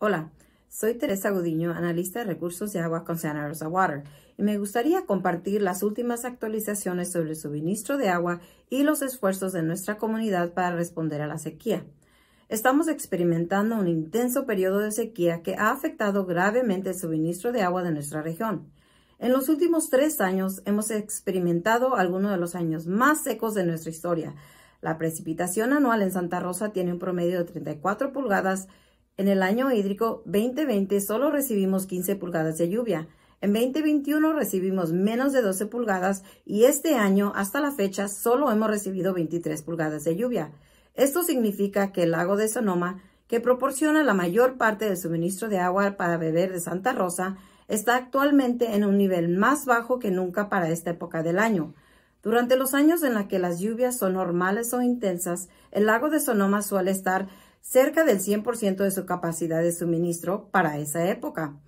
Hola, soy Teresa Gudiño, analista de recursos de agua con Santa Rosa Water, y me gustaría compartir las últimas actualizaciones sobre el suministro de agua y los esfuerzos de nuestra comunidad para responder a la sequía. Estamos experimentando un intenso periodo de sequía que ha afectado gravemente el suministro de agua de nuestra región. En los últimos tres años hemos experimentado algunos de los años más secos de nuestra historia. La precipitación anual en Santa Rosa tiene un promedio de 34 pulgadas en el año hídrico 2020 solo recibimos 15 pulgadas de lluvia. En 2021 recibimos menos de 12 pulgadas y este año hasta la fecha solo hemos recibido 23 pulgadas de lluvia. Esto significa que el lago de Sonoma, que proporciona la mayor parte del suministro de agua para beber de Santa Rosa, está actualmente en un nivel más bajo que nunca para esta época del año. Durante los años en los que las lluvias son normales o intensas, el lago de Sonoma suele estar cerca del 100% de su capacidad de suministro para esa época.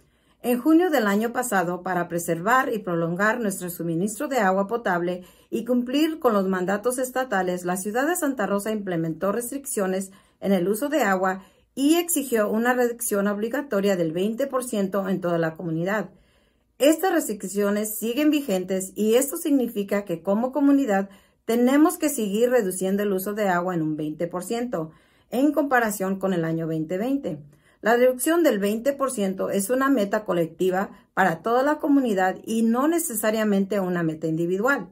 En junio del año pasado, para preservar y prolongar nuestro suministro de agua potable y cumplir con los mandatos estatales, la ciudad de Santa Rosa implementó restricciones en el uso de agua y exigió una reducción obligatoria del 20% en toda la comunidad. Estas restricciones siguen vigentes y esto significa que como comunidad tenemos que seguir reduciendo el uso de agua en un 20% en comparación con el año 2020. La reducción del 20% es una meta colectiva para toda la comunidad y no necesariamente una meta individual.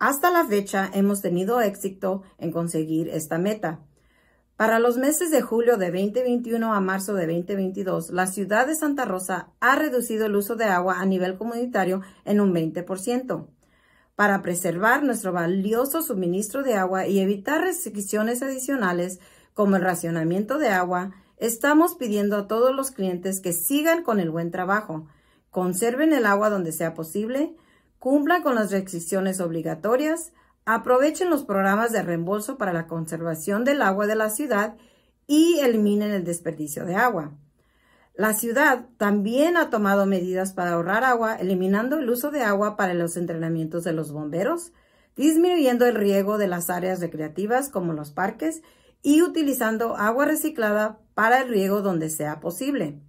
Hasta la fecha hemos tenido éxito en conseguir esta meta. Para los meses de julio de 2021 a marzo de 2022, la ciudad de Santa Rosa ha reducido el uso de agua a nivel comunitario en un 20% para preservar nuestro valioso suministro de agua y evitar restricciones adicionales, como el racionamiento de agua, estamos pidiendo a todos los clientes que sigan con el buen trabajo, conserven el agua donde sea posible, cumplan con las restricciones obligatorias, aprovechen los programas de reembolso para la conservación del agua de la ciudad y eliminen el desperdicio de agua. La ciudad también ha tomado medidas para ahorrar agua, eliminando el uso de agua para los entrenamientos de los bomberos, disminuyendo el riego de las áreas recreativas como los parques y utilizando agua reciclada para el riego donde sea posible.